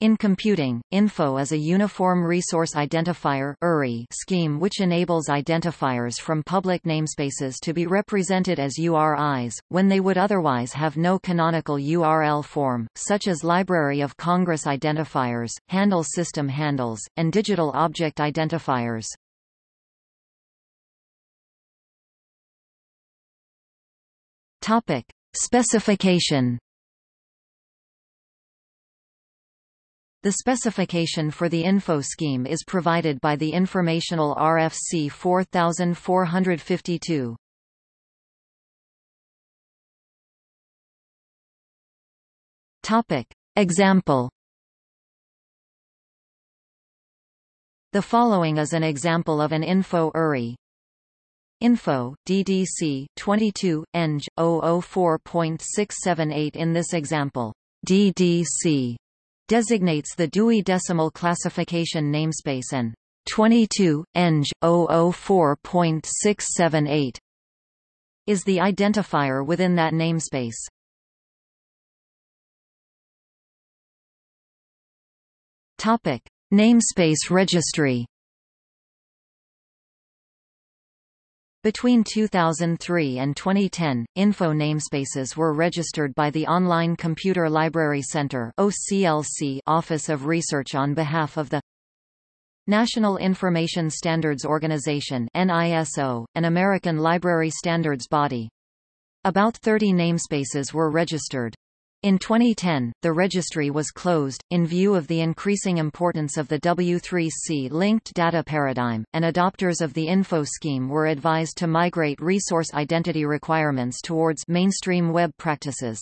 In computing, info is a Uniform Resource Identifier scheme which enables identifiers from public namespaces to be represented as URIs, when they would otherwise have no canonical URL form, such as Library of Congress identifiers, handle system handles, and digital object identifiers. Specification The specification for the info scheme is provided by the informational RFC 4452. Topic: Example The following is an example of an info URI. Info, DDC, 22, ENG, 004.678 In this example, DDC designates the Dewey Decimal Classification namespace in 22, 004.678 is the identifier within that namespace. Topic: Namespace registry Between 2003 and 2010, info namespaces were registered by the Online Computer Library Center OCLC Office of Research on behalf of the National Information Standards Organization NISO, an American library standards body. About 30 namespaces were registered. In 2010, the registry was closed, in view of the increasing importance of the W3C linked data paradigm, and adopters of the info scheme were advised to migrate resource identity requirements towards mainstream web practices.